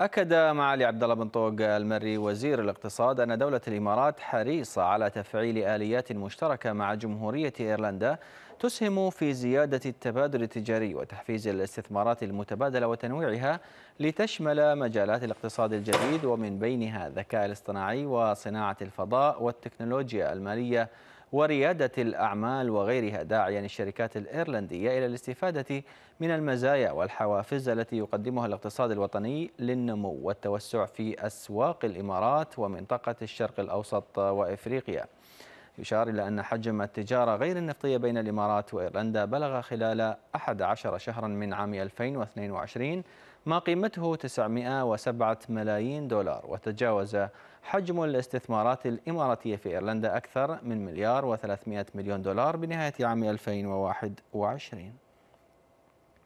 أكد معالي عبد الله بن طوق المري وزير الاقتصاد أن دولة الإمارات حريصة على تفعيل آليات مشتركة مع جمهورية إيرلندا تسهم في زيادة التبادل التجاري وتحفيز الاستثمارات المتبادلة وتنويعها لتشمل مجالات الاقتصاد الجديد ومن بينها الذكاء الاصطناعي وصناعة الفضاء والتكنولوجيا المالية وريادة الأعمال وغيرها داعيا الشركات الإيرلندية إلى الاستفادة من المزايا والحوافز التي يقدمها الاقتصاد الوطني للنمو والتوسع في أسواق الإمارات ومنطقة الشرق الأوسط وإفريقيا يشار إلى أن حجم التجارة غير النفطية بين الإمارات وإيرلندا بلغ خلال 11 شهرا من عام 2022 ما قيمته 907 ملايين دولار وتجاوز حجم الاستثمارات الإماراتية في إيرلندا أكثر من مليار و300 مليون دولار بنهاية عام 2021